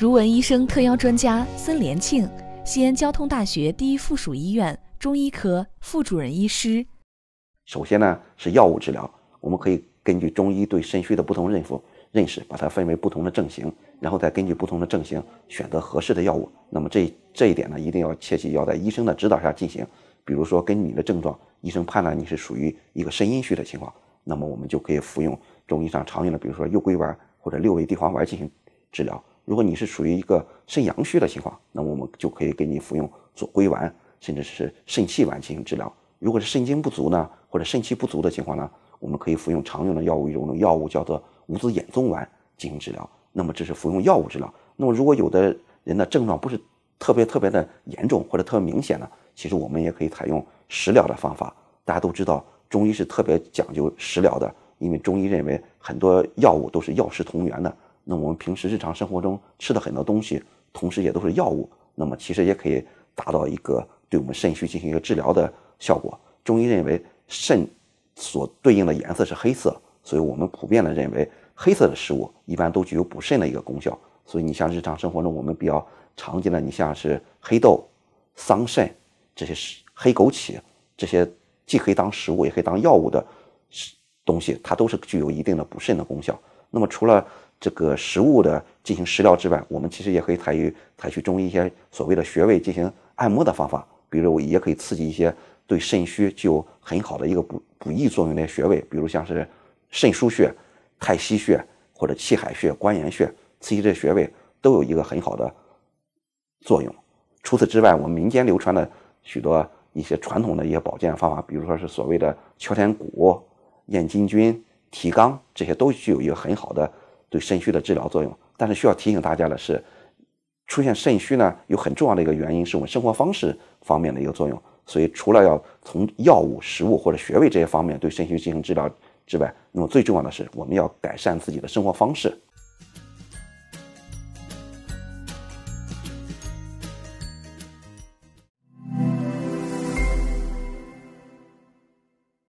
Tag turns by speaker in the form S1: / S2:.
S1: 儒文医生特邀专家孙连庆，西安交通大学第一附属医院中医科副主任医师。
S2: 首先呢是药物治疗，我们可以根据中医对肾虚的不同认服认识，把它分为不同的症型，然后再根据不同的症型选择合适的药物。那么这这一点呢，一定要切记要在医生的指导下进行。比如说，根据你的症状，医生判断你是属于一个肾阴虚的情况，那么我们就可以服用中医上常用的，比如说右归丸或者六味地黄丸进行治疗。如果你是属于一个肾阳虚的情况，那么我们就可以给你服用左归丸，甚至是肾气丸进行治疗。如果是肾精不足呢，或者肾气不足的情况呢，我们可以服用常用的药物一种药物叫做五子衍宗丸进行治疗。那么这是服用药物治疗。那么如果有的人的症状不是特别特别的严重或者特别明显呢，其实我们也可以采用食疗的方法。大家都知道，中医是特别讲究食疗的，因为中医认为很多药物都是药食同源的。那我们平时日常生活中吃的很多东西，同时也都是药物，那么其实也可以达到一个对我们肾虚进行一个治疗的效果。中医认为肾所对应的颜色是黑色，所以我们普遍的认为黑色的食物一般都具有补肾的一个功效。所以你像日常生活中我们比较常见的，你像是黑豆、桑葚这些黑枸杞，这些既可以当食物也可以当药物的东西，它都是具有一定的补肾的功效。那么除了这个食物的进行食疗之外，我们其实也可以采取采取中医一些所谓的穴位进行按摩的方法，比如也可以刺激一些对肾虚具有很好的一个补补益作用的穴位，比如像是肾腧穴、太溪穴或者气海穴、关元穴，刺激这些穴位都有一个很好的作用。除此之外，我们民间流传的许多一些传统的一些保健方法，比如说是所谓的敲天鼓、练金菌、提肛，这些都具有一个很好的。对肾虚的治疗作用，但是需要提醒大家的是，出现肾虚呢，有很重要的一个原因是我们生活方式方面的一个作用。所以，除了要从药物、食物或者穴位这些方面对肾虚进行治疗之外，那么最重要的是我们要改善自己的生活方式。